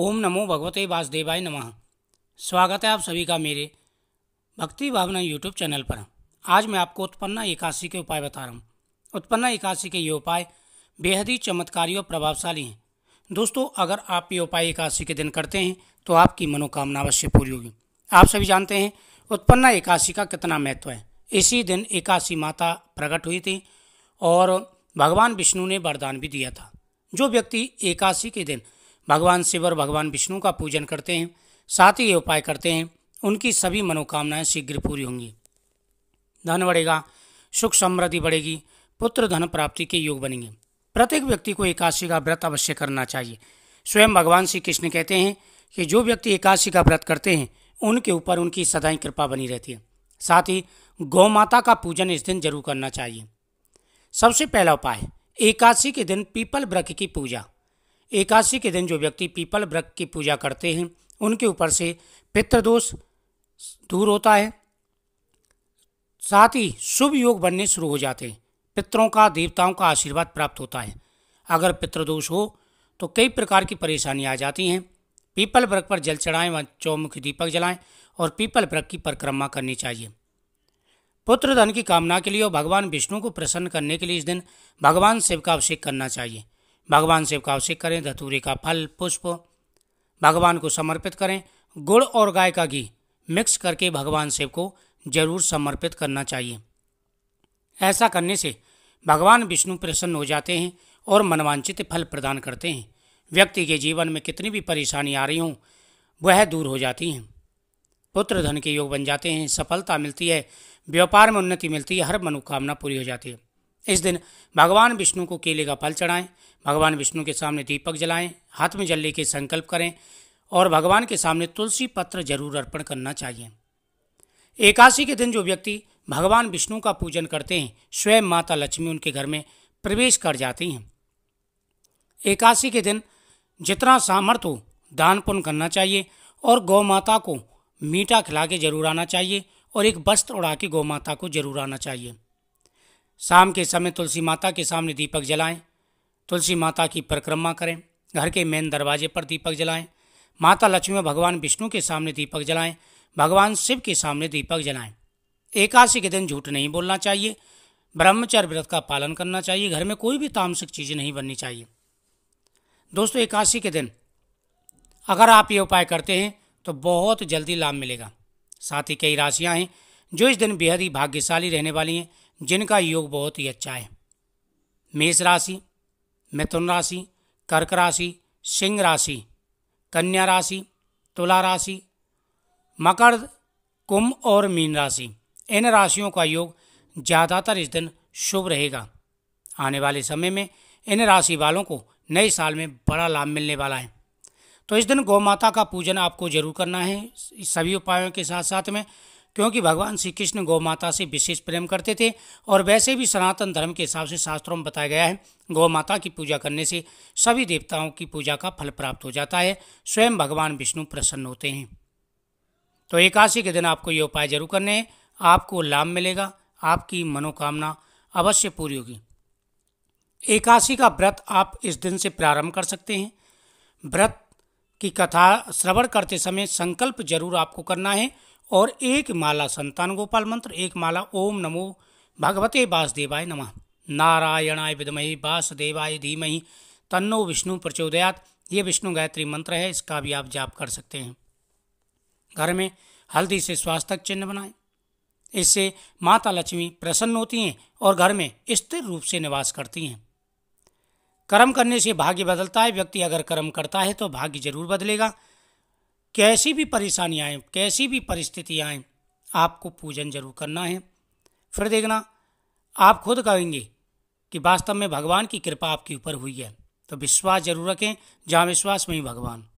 ओम नमो भगवते वासुदेवाय नमः स्वागत है आप सभी का मेरे भक्ति भावना यूट्यूब चैनल पर आज मैं आपको उत्पन्ना एकादशी के उपाय बता रहा हूँ उत्पन्ना एकादशी के ये उपाय बेहद ही चमत्कारी और प्रभावशाली हैं दोस्तों अगर आप ये उपाय एकादशी के दिन करते हैं तो आपकी मनोकामना अवश्य पूरी होगी आप सभी जानते हैं उत्पन्ना एकादशी का कितना महत्व है इसी दिन एकादशी माता प्रकट हुई थी और भगवान विष्णु ने वरदान भी दिया था जो व्यक्ति एकादशी के दिन भगवान शिव और भगवान विष्णु का पूजन करते हैं साथ ही ये उपाय करते हैं उनकी सभी मनोकामनाएं शीघ्र पूरी होंगी धन बढ़ेगा सुख समृद्धि बढ़ेगी पुत्र धन प्राप्ति के योग बनेंगे प्रत्येक व्यक्ति को एकादशी का व्रत अवश्य करना चाहिए स्वयं भगवान श्री कृष्ण कहते हैं कि जो व्यक्ति एकादशी का व्रत करते हैं उनके ऊपर उनकी सदाई कृपा बनी रहती है साथ ही गौ माता का पूजन इस दिन जरूर करना चाहिए सबसे पहला उपाय एकादशी के दिन पीपल वृक्ष की पूजा एकादशी के दिन जो व्यक्ति पीपल वृक्ष की पूजा करते हैं उनके ऊपर से पितृदोष दूर होता है साथ ही शुभ योग बनने शुरू हो जाते हैं पितरों का देवताओं का आशीर्वाद प्राप्त होता है अगर पितृदोष हो तो कई प्रकार की परेशानियाँ आ जाती हैं पीपल वृक्ष पर जल चढ़ाएं व चौमुखी दीपक जलाएं और पीपल वृक्ष की परिक्रमा करनी चाहिए पुत्र धन की कामना के लिए और भगवान विष्णु को प्रसन्न करने के लिए इस दिन भगवान शिव का अभिषेक करना चाहिए भगवान शिव का अभिषेक करें धतूरे का फल पुष्प भगवान को समर्पित करें गुड़ और गाय का घी मिक्स करके भगवान शिव को जरूर समर्पित करना चाहिए ऐसा करने से भगवान विष्णु प्रसन्न हो जाते हैं और मनवांचित फल प्रदान करते हैं व्यक्ति के जीवन में कितनी भी परेशानी आ रही हों वह दूर हो जाती हैं पुत्र धन के योग बन जाते हैं सफलता मिलती है व्यापार में उन्नति मिलती है हर मनोकामना पूरी हो जाती है इस दिन भगवान विष्णु को केले का फल चढ़ाएं भगवान विष्णु के सामने दीपक जलाएं हाथ में जलने के संकल्प करें और भगवान के सामने तुलसी पत्र जरूर अर्पण करना चाहिए एकादशी के दिन जो व्यक्ति भगवान विष्णु का पूजन करते हैं स्वयं माता लक्ष्मी उनके घर में प्रवेश कर जाती हैं एकादशी के दिन जितना सामर्थ्य हो दान पुण्य करना चाहिए और गौ माता को मीठा खिला के जरूर आना चाहिए और एक वस्त्र उड़ा के गौ माता को जरूर आना चाहिए शाम के समय तुलसी माता के सामने दीपक जलाएं तुलसी माता की परिक्रमा करें घर के मेन दरवाजे पर दीपक जलाएं माता लक्ष्मी और भगवान विष्णु के सामने दीपक जलाएं भगवान शिव के सामने दीपक जलाएं एकादशी के दिन झूठ नहीं बोलना चाहिए ब्रह्मचर्य व्रत का पालन करना चाहिए घर में कोई भी तामसिक चीज़ें नहीं बननी चाहिए दोस्तों एकादशी के दिन अगर आप ये उपाय करते हैं तो बहुत जल्दी लाभ मिलेगा साथ ही कई राशियाँ हैं जो इस दिन बेहद ही भाग्यशाली रहने वाली हैं जिनका योग बहुत ही अच्छा है मेष राशि मिथुन राशि कर्क राशि सिंह राशि कन्या राशि तुला राशि मकर कुंभ और मीन राशि इन राशियों का योग ज़्यादातर इस दिन शुभ रहेगा आने वाले समय में इन राशि वालों को नए साल में बड़ा लाभ मिलने वाला है तो इस दिन गौ माता का पूजन आपको जरूर करना है सभी उपायों के साथ साथ में क्योंकि भगवान श्री कृष्ण गौ माता से विशेष प्रेम करते थे और वैसे भी सनातन धर्म के हिसाब से शास्त्रों में बताया गया है गौ माता की पूजा करने से सभी देवताओं की पूजा का फल प्राप्त हो जाता है स्वयं भगवान विष्णु प्रसन्न होते हैं तो एकादशी के दिन आपको ये उपाय जरूर करने हैं आपको लाभ मिलेगा आपकी मनोकामना अवश्य पूरी होगी एकादशी का व्रत आप इस दिन से प्रारंभ कर सकते हैं व्रत कि कथा श्रवण करते समय संकल्प जरूर आपको करना है और एक माला संतान गोपाल मंत्र एक माला ओम नमो भगवते वासुदेवाय नमः नारायणाय विदमयी वासुदेवाय धीमहि तन्नो विष्णु प्रचोदयात ये विष्णु गायत्री मंत्र है इसका भी आप जाप कर सकते हैं घर में हल्दी से स्वास्थ्य चिन्ह बनाएं इससे माता लक्ष्मी प्रसन्न होती हैं और घर में स्थिर रूप से निवास करती हैं कर्म करने से भाग्य बदलता है व्यक्ति अगर कर्म करता है तो भाग्य जरूर बदलेगा कैसी भी परेशानी आए कैसी भी परिस्थिति आए आपको पूजन जरूर करना है फिर देखना आप खुद कहेंगे कि वास्तव में भगवान की कृपा आपके ऊपर हुई है तो विश्वास जरूर रखें जहाँ विश्वास वहीं भगवान